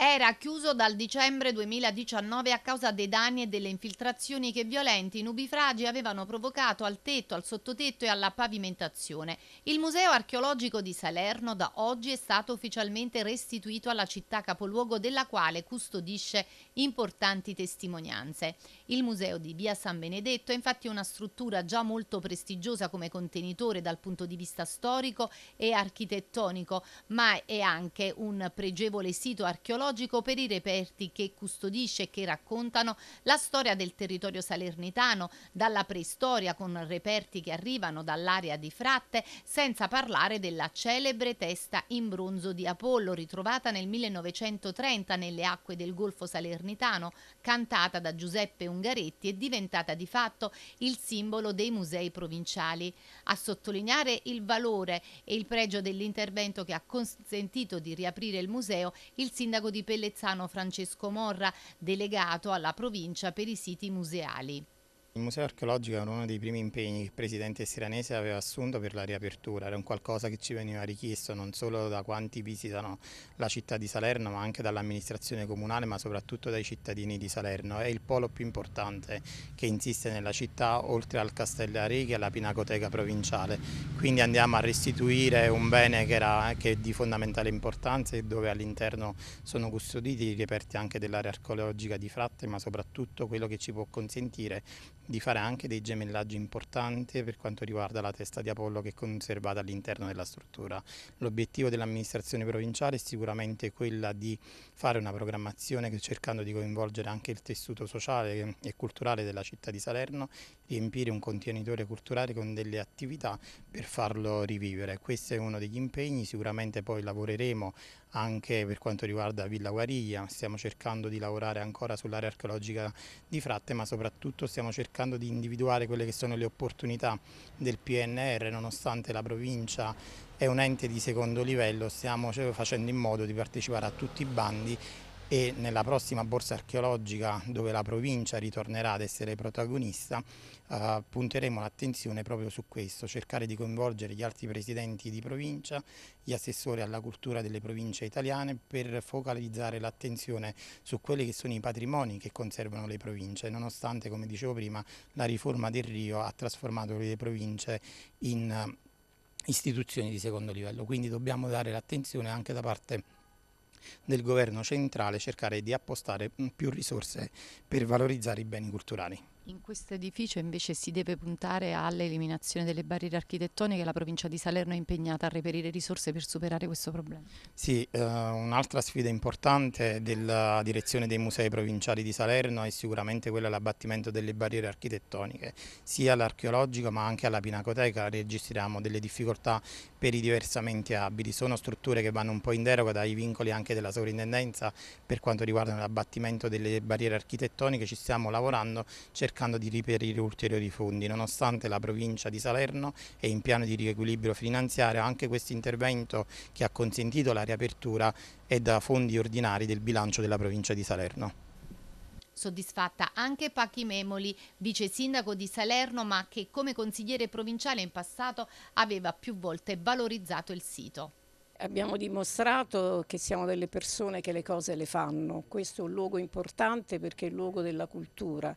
Era chiuso dal dicembre 2019 a causa dei danni e delle infiltrazioni che violenti nubifragi avevano provocato al tetto, al sottotetto e alla pavimentazione. Il Museo archeologico di Salerno da oggi è stato ufficialmente restituito alla città capoluogo della quale custodisce importanti testimonianze. Il Museo di Via San Benedetto è infatti una struttura già molto prestigiosa come contenitore dal punto di vista storico e architettonico, ma è anche un pregevole sito archeologico archeologico per i reperti che custodisce e che raccontano la storia del territorio salernitano, dalla preistoria con reperti che arrivano dall'area di Fratte, senza parlare della celebre testa in bronzo di Apollo ritrovata nel 1930 nelle acque del Golfo Salernitano, cantata da Giuseppe Ungaretti e diventata di fatto il simbolo dei musei provinciali. A sottolineare il valore e il pregio dell'intervento che ha consentito di riaprire il museo, il sindaco di di Pellezzano Francesco Morra, delegato alla provincia per i siti museali. Il museo archeologico era uno dei primi impegni che il presidente Siranese aveva assunto per la riapertura, era un qualcosa che ci veniva richiesto non solo da quanti visitano la città di Salerno ma anche dall'amministrazione comunale ma soprattutto dai cittadini di Salerno. È il polo più importante che insiste nella città oltre al Castellari e alla Pinacoteca provinciale, quindi andiamo a restituire un bene che, era, che è di fondamentale importanza e dove all'interno sono custoditi i reperti anche dell'area archeologica di Fratte ma soprattutto quello che ci può consentire di fare anche dei gemellaggi importanti per quanto riguarda la testa di Apollo che è conservata all'interno della struttura. L'obiettivo dell'amministrazione provinciale è sicuramente quella di fare una programmazione cercando di coinvolgere anche il tessuto sociale e culturale della città di Salerno, riempire un contenitore culturale con delle attività per farlo rivivere. Questo è uno degli impegni, sicuramente poi lavoreremo anche per quanto riguarda Villa Guariglia, stiamo cercando di lavorare ancora sull'area archeologica di Fratte ma soprattutto stiamo cercando cercando di individuare quelle che sono le opportunità del PNR, nonostante la provincia è un ente di secondo livello, stiamo cioè, facendo in modo di partecipare a tutti i bandi e nella prossima borsa archeologica dove la provincia ritornerà ad essere protagonista eh, punteremo l'attenzione proprio su questo, cercare di coinvolgere gli altri presidenti di provincia, gli assessori alla cultura delle province italiane per focalizzare l'attenzione su quelli che sono i patrimoni che conservano le province, nonostante come dicevo prima la riforma del Rio ha trasformato le province in eh, istituzioni di secondo livello, quindi dobbiamo dare l'attenzione anche da parte di del governo centrale cercare di appostare più risorse per valorizzare i beni culturali. In questo edificio invece si deve puntare all'eliminazione delle barriere architettoniche, la provincia di Salerno è impegnata a reperire risorse per superare questo problema. Sì, eh, un'altra sfida importante della direzione dei musei provinciali di Salerno è sicuramente quella dell'abbattimento delle barriere architettoniche, sia all'archeologico ma anche alla pinacoteca registriamo delle difficoltà per i diversamente abili, sono strutture che vanno un po' in deroga dai vincoli anche della sovrintendenza per quanto riguarda l'abbattimento delle barriere architettoniche, ci stiamo lavorando cercando cercando di reperire ulteriori fondi, nonostante la provincia di Salerno è in piano di riequilibrio finanziario, anche questo intervento che ha consentito la riapertura è da fondi ordinari del bilancio della provincia di Salerno. Soddisfatta anche Pacchi Memoli, vice sindaco di Salerno, ma che come consigliere provinciale in passato aveva più volte valorizzato il sito. Abbiamo dimostrato che siamo delle persone che le cose le fanno. Questo è un luogo importante perché è il luogo della cultura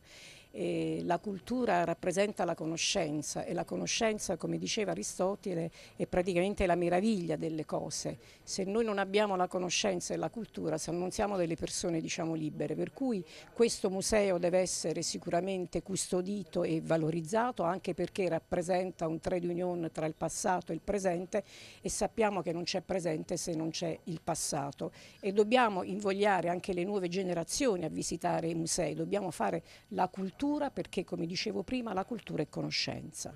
e la cultura rappresenta la conoscenza e la conoscenza, come diceva Aristotele, è praticamente la meraviglia delle cose. Se noi non abbiamo la conoscenza e la cultura, se non siamo delle persone diciamo, libere, per cui questo museo deve essere sicuramente custodito e valorizzato anche perché rappresenta un trade union tra il passato e il presente e sappiamo che non c'è presente se non c'è il passato e dobbiamo invogliare anche le nuove generazioni a visitare i musei, dobbiamo fare la cultura cultura perché, come dicevo prima, la cultura è conoscenza.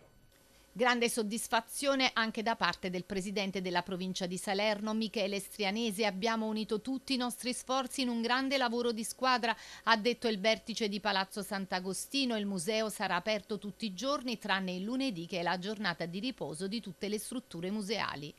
Grande soddisfazione anche da parte del presidente della provincia di Salerno, Michele Strianese. Abbiamo unito tutti i nostri sforzi in un grande lavoro di squadra, ha detto il vertice di Palazzo Sant'Agostino. Il museo sarà aperto tutti i giorni, tranne il lunedì che è la giornata di riposo di tutte le strutture museali.